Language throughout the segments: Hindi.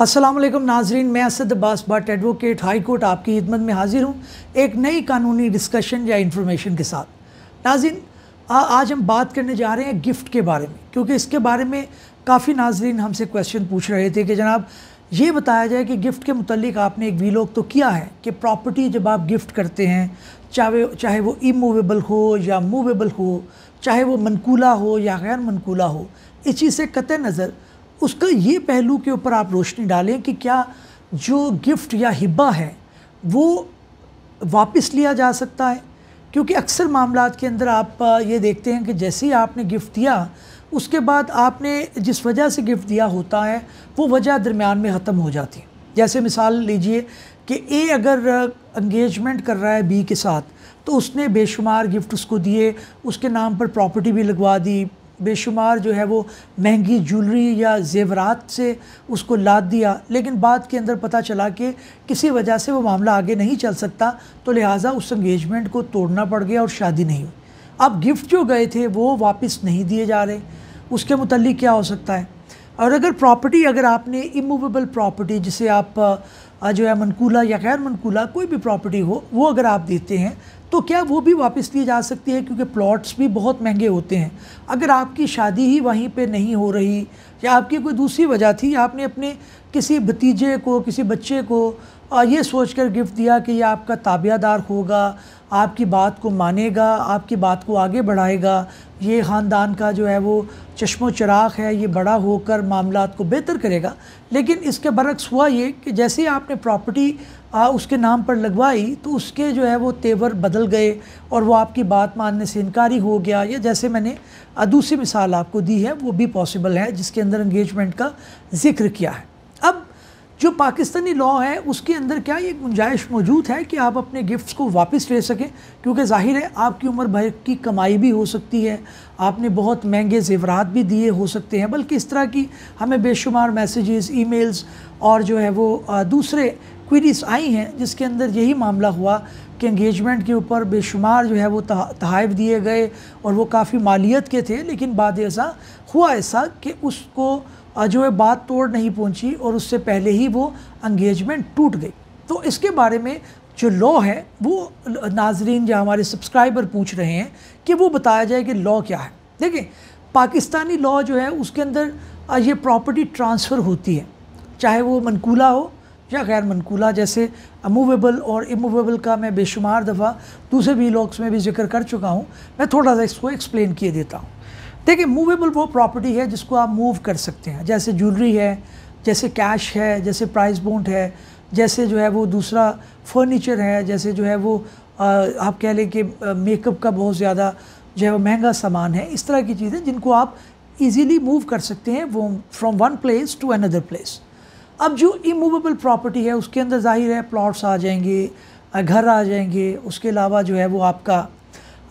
अस्सलाम वालेकुम नाजरीन मैं Asad Abbas Bhatt advocate high court आपकी खिदमत में हाजिर हूँ एक नई कानूनी डिस्कशन या इन्फॉर्मेशन के साथ नाजिन आज हम बात करने जा रहे हैं गिफ्ट के बारे में क्योंकि इसके बारे में काफ़ी नाजरीन हमसे क्वेश्चन पूछ रहे थे कि जनाब ये बताया जाए कि गिफ्ट के मतलब आपने एक वीलॉग तो किया है कि प्रॉपर्टी जब आप गिफ्ट करते हैं चाहे चाहे वो इमूवेबल हो या मूवेबल हो चाहे वो मनकूला हो या गैर मनकूला हो इस चीज़ से कत नज़र उसका ये पहलू के ऊपर आप रोशनी डालें कि क्या जो गिफ्ट या हिब्बा है वो वापस लिया जा सकता है क्योंकि अक्सर मामला के अंदर आप ये देखते हैं कि जैसे ही आपने गिफ्ट दिया उसके बाद आपने जिस वजह से गिफ्ट दिया होता है वो वजह दरमियान में ख़त्म हो जाती है जैसे मिसाल लीजिए कि ए अगर इंगेजमेंट कर रहा है बी के साथ तो उसने बेशुमार गिफ्ट उसको दिए उसके नाम पर प्रॉपर्टी भी लगवा दी बेशुमार जो है वो महंगी ज्वेलरी या जेवरात से उसको लाद दिया लेकिन बाद के अंदर पता चला कि किसी वजह से वो मामला आगे नहीं चल सकता तो लिहाजा उस इंगेजमेंट को तोड़ना पड़ गया और शादी नहीं हुई अब गिफ्ट जो गए थे वो वापस नहीं दिए जा रहे उसके मतलब क्या हो सकता है और अगर प्रॉपर्टी अगर आपने इमूवेबल प्रॉपर्टी जिसे आप जो है मनकूला या गैर मनकूला कोई भी प्रॉपर्टी हो वो अगर आप देते हैं तो क्या वो भी वापस लिए जा सकती है क्योंकि प्लॉट्स भी बहुत महंगे होते हैं अगर आपकी शादी ही वहीं पे नहीं हो रही या आपकी कोई दूसरी वजह थी आपने अपने किसी भतीजे को किसी बच्चे को ये सोच कर गिफ्ट दिया कि ये आपका ताबियादार होगा आपकी बात को मानेगा आपकी बात को आगे बढ़ाएगा ये ख़ानदान का जो है वो चश्मो चराग है ये बड़ा होकर मामला को बेहतर करेगा लेकिन इसके बरक्स हुआ ये कि जैसे ही आपने प्रॉपर्टी उसके नाम पर लगवाई तो उसके जो है वो तेवर बदल गए और वो आपकी बात मानने से इनकारी हो गया या जैसे मैंने दूसरी मिसाल आपको दी है वो भी पॉसिबल है जिसके अंदर इंगेजमेंट का जिक्र किया है जो पाकिस्तानी लॉ है उसके अंदर क्या ये गुंजाइश मौजूद है कि आप अपने गिफ्ट्स को वापस ले सकें क्योंकि जाहिर है आपकी उम्र भर की कमाई भी हो सकती है आपने बहुत महंगे जेवरात भी दिए हो सकते हैं बल्कि इस तरह की हमें बेशुमार मैसेजेस ईमेल्स और जो है वो दूसरे क्वेरीज आई हैं जिसके अंदर यही मामला हुआ कि इंगेजमेंट के ऊपर बेशुमार जो है वो तहफ़ दिए गए और वो काफ़ी मालियत के थे लेकिन बाद ऐसा हुआ ऐसा कि उसको जो है बात तोड़ नहीं पहुंची और उससे पहले ही वो इंगेजमेंट टूट गई तो इसके बारे में जो लॉ है वो नाजरीन या हमारे सब्सक्राइबर पूछ रहे हैं कि वो बताया जाए कि लॉ क्या है देखें पाकिस्तानी लॉ जो है उसके अंदर ये प्रॉपर्टी ट्रांसफ़र होती है चाहे वो मनकूला हो या गैर मनकूला जैसे अमूवेबल और इमूवेबल का मैं बेशुमार दफ़ा दूसरे भी लॉक्स में भी जिक्र कर चुका हूँ मैं थोड़ा सा इसको एक्सप्लेन किए देता हूँ देखिए मूवेबल वो प्रॉपर्टी है जिसको आप मूव कर सकते हैं जैसे ज्वेलरी है जैसे कैश है जैसे प्राइस बॉन्ड है जैसे जो है वो दूसरा फर्नीचर है जैसे जो है वो आ, आप कह लें कि मेकअप का बहुत ज़्यादा जो है वो महंगा सामान है इस तरह की चीज़ें जिनको आप इजीली मूव कर सकते हैं वो from one place to another place अब जो इमूवेबल प्रॉपर्टी है उसके अंदर जाहिर है प्लॉट्स आ जाएंगे घर आ जाएंगे उसके अलावा जो है वो आपका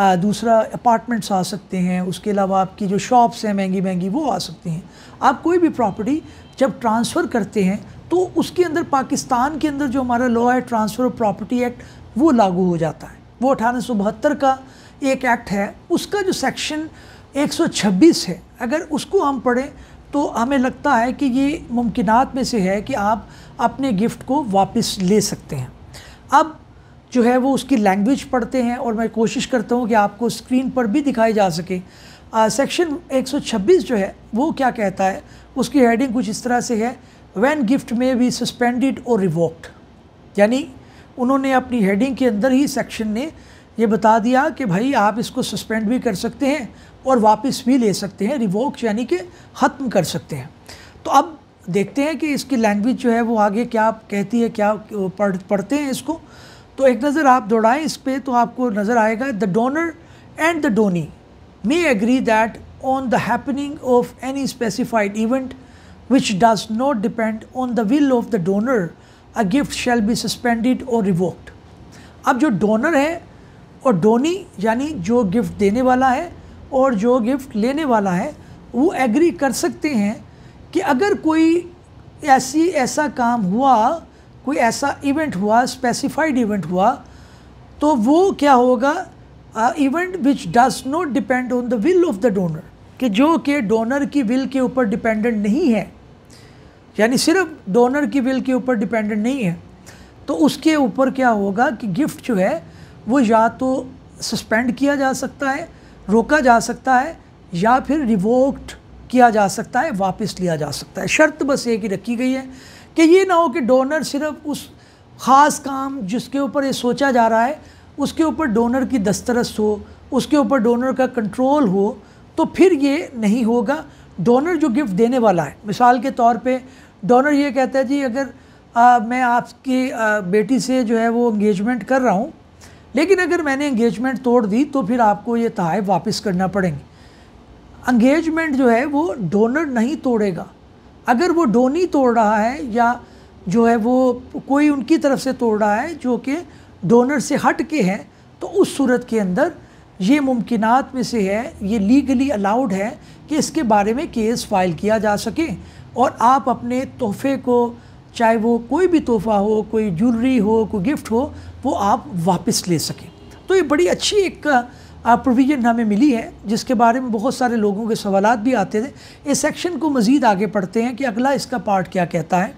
आ, दूसरा अपार्टमेंट्स आ सकते हैं उसके अलावा आपकी जो शॉप्स हैं महंगी महंगी वो आ सकती हैं आप कोई भी प्रॉपर्टी जब ट्रांसफ़र करते हैं तो उसके अंदर पाकिस्तान के अंदर जो हमारा लॉ है ट्रांसफ़र ऑफ प्रॉपर्टी एक्ट वो लागू हो जाता है वो अठारह का एक एक्ट है उसका जो सेक्शन 126 है अगर उसको हम पढ़ें तो हमें लगता है कि ये मुमकिन में से है कि आप अपने गिफ्ट को वापस ले सकते हैं अब जो है वो उसकी लैंग्वेज पढ़ते हैं और मैं कोशिश करता हूँ कि आपको स्क्रीन पर भी दिखाई जा सके सेक्शन 126 जो है वो क्या कहता है उसकी हेडिंग कुछ इस तरह से है वैन गिफ्ट में बी सस्पेंडेड और रिवोक्ड यानी उन्होंने अपनी हेडिंग के अंदर ही सेक्शन ने ये बता दिया कि भाई आप इसको सस्पेंड भी कर सकते हैं और वापस भी ले सकते हैं रिवोक्स यानी कि ख़त्म कर सकते हैं तो अब देखते हैं कि इसकी लैंग्वेज जो है वो आगे क्या कहती है क्या पढ़ पढ़ते हैं इसको तो एक नज़र आप दौड़ाएं इस पर तो आपको नज़र आएगा the donor and the donee may agree that on the happening of any specified event which does not depend on the will of the donor a gift shall be suspended और रिवोक्ड अब जो डोनर है और डोनी यानी जो गिफ्ट देने वाला है और जो गिफ्ट लेने वाला है वो एग्री कर सकते हैं कि अगर कोई ऐसी ऐसा काम हुआ कोई ऐसा इवेंट हुआ स्पेसिफाइड इवेंट हुआ तो वो क्या होगा event which does not depend on the will of the donor कि जो कि डोनर की विल के ऊपर डिपेंडेंट नहीं है यानी सिर्फ डोनर की विल के ऊपर डिपेंडेंट नहीं है तो उसके ऊपर क्या होगा कि गिफ्ट जो है वो या तो सस्पेंड किया जा सकता है रोका जा सकता है या फिर रिवोक्ड किया जा सकता है वापस लिया जा सकता है शर्त बस ये की रखी गई है कि ये ना हो कि डोनर सिर्फ उस ख़ास काम जिसके ऊपर ये सोचा जा रहा है उसके ऊपर डोनर की दस्तरस हो उसके ऊपर डोनर का कंट्रोल हो तो फिर ये नहीं होगा डोनर जो गिफ्ट देने वाला है मिसाल के तौर पे डोनर ये कहता है जी अगर आ, मैं आपकी आ, बेटी से जो है वो इंगेजमेंट कर रहा हूँ लेकिन अगर मैंने इंगेजमेंट तोड़ दी तो फिर आपको ये तहफ़ वापस करना पड़ेंगे इंगेजमेंट जो है वो डोनर नहीं तोड़ेगा अगर वो डोनी तोड़ रहा है या जो है वो कोई उनकी तरफ से तोड़ रहा है जो कि डोनर से हट के है तो उस सूरत के अंदर ये मुमकिन में से है ये लीगली अलाउड है कि इसके बारे में केस फाइल किया जा सके और आप अपने तोहफे को चाहे वो कोई भी तोहफ़ा हो कोई ज्वेलरी हो कोई गिफ्ट हो वो आप वापस ले सकें तो ये बड़ी अच्छी एक प्रोविज़न हमें मिली है जिसके बारे में बहुत सारे लोगों के सवाल भी आते थे इस सेक्शन को मज़ीद आगे पढ़ते हैं कि अगला इसका पार्ट क्या कहता है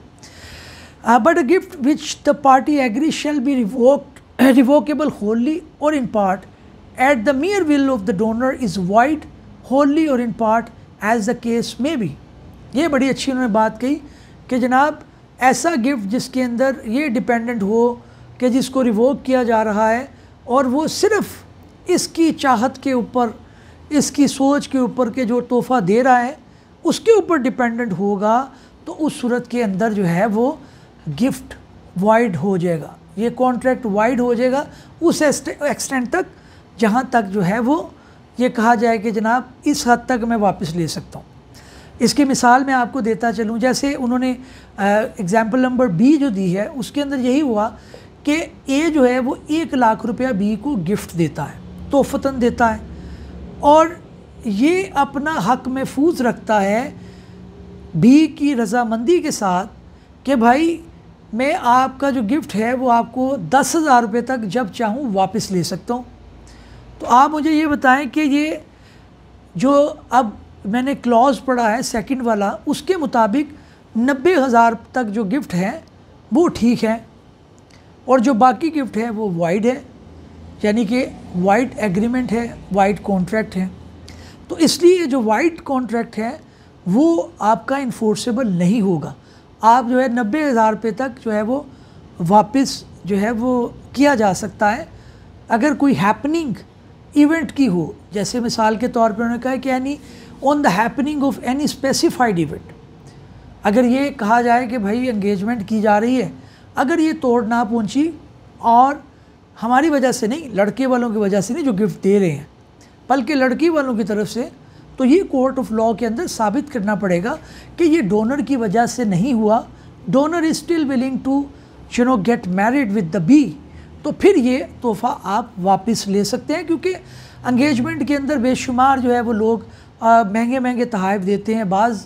but a gift which the party agree shall be revoke revocable wholly और in part at the mere will of the donor is void wholly और in part as the case may be ये बड़ी अच्छी उन्होंने बात कही कि जनाब ऐसा गिफ्ट जिसके अंदर ये डिपेंडेंट हो कि जिसको रिवोक किया जा रहा है और वो सिर्फ इसकी चाहत के ऊपर इसकी सोच के ऊपर के जो तोहफ़ा दे रहा है उसके ऊपर डिपेंडेंट होगा तो उस सूरत के अंदर जो है वो गिफ्ट वाइड हो जाएगा ये कॉन्ट्रैक्ट वाइड हो जाएगा उस एक्सटेंट तक जहाँ तक जो है वो ये कहा जाए कि जनाब इस हद तक मैं वापस ले सकता हूँ इसकी मिसाल मैं आपको देता चलूँ जैसे उन्होंने एग्ज़ाम्पल नंबर बी जो दी है उसके अंदर यही हुआ कि ए जो है वो एक लाख रुपया बी को गिफ्ट देता है तोहफता देता है और ये अपना हक महफूज रखता है बी की रजामंदी के साथ कि भाई मैं आपका जो गिफ्ट है वो आपको दस हज़ार रुपये तक जब चाहूँ वापस ले सकता हूँ तो आप मुझे ये बताएं कि ये जो अब मैंने क्लॉज पढ़ा है सेकंड वाला उसके मुताबिक नब्बे हज़ार तक जो गिफ्ट है वो ठीक है और जो बाकी गिफ्ट है वो वाइड है यानी कि वाइड एग्रीमेंट है वाइड कॉन्ट्रैक्ट है तो इसलिए जो वाइड कॉन्ट्रैक्ट है वो आपका इन्फोर्सेबल नहीं होगा आप जो है नब्बे हज़ार रुपये तक जो है वो वापस जो है वो किया जा सकता है अगर कोई हैपनिंग इवेंट की हो जैसे मिसाल के तौर पर उन्होंने कहा कि यानी on the happening of any specified event अगर ये कहा जाए कि भाई एंगेजमेंट की जा रही है अगर ये तोड़ ना पहुंची और हमारी वजह से नहीं लड़के वालों की वजह से नहीं जो गिफ्ट दे रहे हैं बल्कि लड़की वालों की तरफ से तो ये कोर्ट ऑफ लॉ के अंदर साबित करना पड़ेगा कि ये डोनर की वजह से नहीं हुआ donor is still willing to you know get married with the B तो फिर ये तोहफ़ा आप वापस ले सकते हैं क्योंकि एंगेजमेंट के अंदर बेशुमार जो है वो लोग महंगे महंगे तहफ़ देते हैं बाज़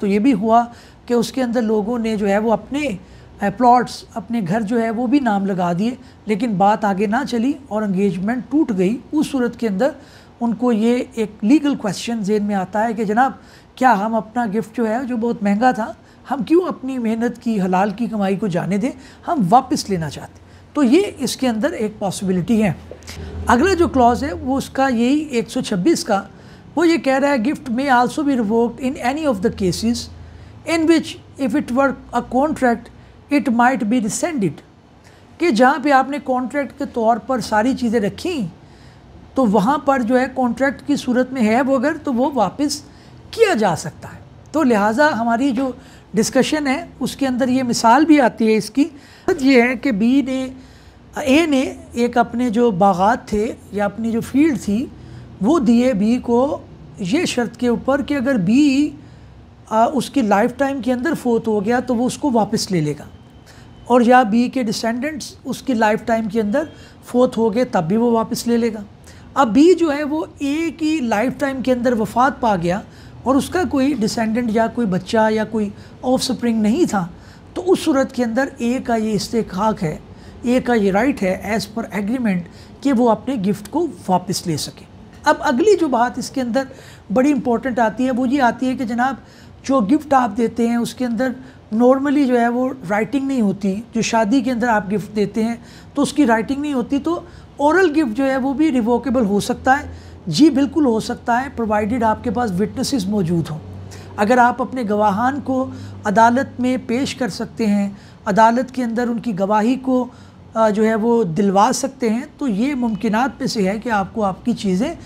तो ये भी हुआ कि उसके अंदर लोगों ने जो है वो अपने प्लॉट्स अपने घर जो है वो भी नाम लगा दिए लेकिन बात आगे ना चली और इंगेजमेंट टूट गई उस सूरत के अंदर उनको ये एक लीगल क्वेश्चन जेन में आता है कि जनाब क्या हम अपना गिफ्ट जो है जो बहुत महंगा था हम क्यों अपनी मेहनत की हलाल की कमाई को जाने दें हम वापस लेना चाहते तो ये इसके अंदर एक पॉसिबिलिटी है अगला जो क्लॉज है वो उसका यही 126 का वो ये कह रहा है गिफ्ट में also be revoked in any of the cases in which if it were a contract it might be rescinded कि जहाँ पे आपने कॉन्ट्रैक्ट के तौर पर सारी चीज़ें रखी तो वहाँ पर जो है कॉन्ट्रैक्ट की सूरत में है वो अगर तो वो वापस किया जा सकता है तो लिहाजा हमारी जो डिस्कशन है उसके अंदर ये मिसाल भी आती है इसकी ये है कि बी ने ए ने एक अपने जो बागात थे या अपनी जो फील्ड थी वो दिए बी को ये शर्त के ऊपर कि अगर बी आ, उसकी लाइफ टाइम के अंदर फोत हो गया तो वो उसको वापस ले लेगा और या बी के डिसेंडेंट्स उसकी लाइफ टाइम के अंदर फोत हो गए तब भी वो वापस ले लेगा अब बी जो है वो ए की लाइफ टाइम के अंदर वफात पा गया और उसका कोई डिसेंडेंट या कोई बच्चा या कोई ऑफ स्प्रिंग नहीं था तो उस सूरत के अंदर ए का ये इस्तेक है ए का ये राइट है एज़ पर एग्रीमेंट कि वो अपने गिफ्ट को वापस ले सके अब अगली जो बात इसके अंदर बड़ी इंपॉर्टेंट आती है वो ये आती है कि जनाब जो गिफ्ट आप देते हैं उसके अंदर नॉर्मली जो है वो राइटिंग नहीं होती जो शादी के अंदर आप गिफ्ट देते हैं तो उसकी राइटिंग नहीं होती तो औरल गिफ्ट जो है वो भी रिवोकेबल हो सकता है जी बिल्कुल हो सकता है प्रोवाइडेड आपके पास विटनेसेस मौजूद हों अगर आप अपने गवाहान को अदालत में पेश कर सकते हैं अदालत के अंदर उनकी गवाही को जो है वो दिलवा सकते हैं तो ये मुमकिन पे से है कि आपको आपकी चीज़ें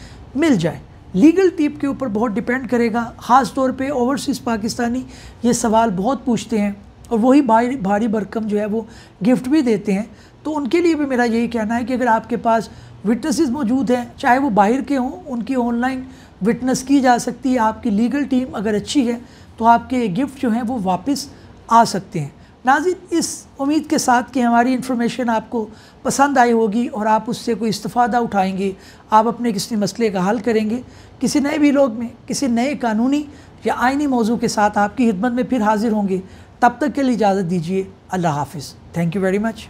मिल जाए लीगल टीप के ऊपर बहुत डिपेंड करेगा ख़ास तौर पे ओवरसीज़ पाकिस्तानी ये सवाल बहुत पूछते हैं और वही भारी भारी भरकम जो है वो गिफ्ट भी देते हैं तो उनके लिए भी मेरा यही कहना है कि अगर आपके पास विटनेसेस मौजूद हैं चाहे वो बाहर के हों उनकी ऑनलाइन विटनेस की जा सकती है आपकी लीगल टीम अगर अच्छी है तो आपके गिफ्ट जो हैं वो वापस आ सकते हैं नाजी इस उम्मीद के साथ कि हमारी इन्फॉर्मेशन आपको पसंद आई होगी और आप उससे कोई इस्तफ़ादा उठाएंगे आप अपने किसी मसले का हल करेंगे किसी नए भी लोग में किसी नए कानूनी या आइनी मौजू के साथ आपकी खिदमत में फिर हाजिर होंगे तब तक के लिए इजाज़त दीजिए अल्लाह हाफिज़ थैंक यू वेरी मच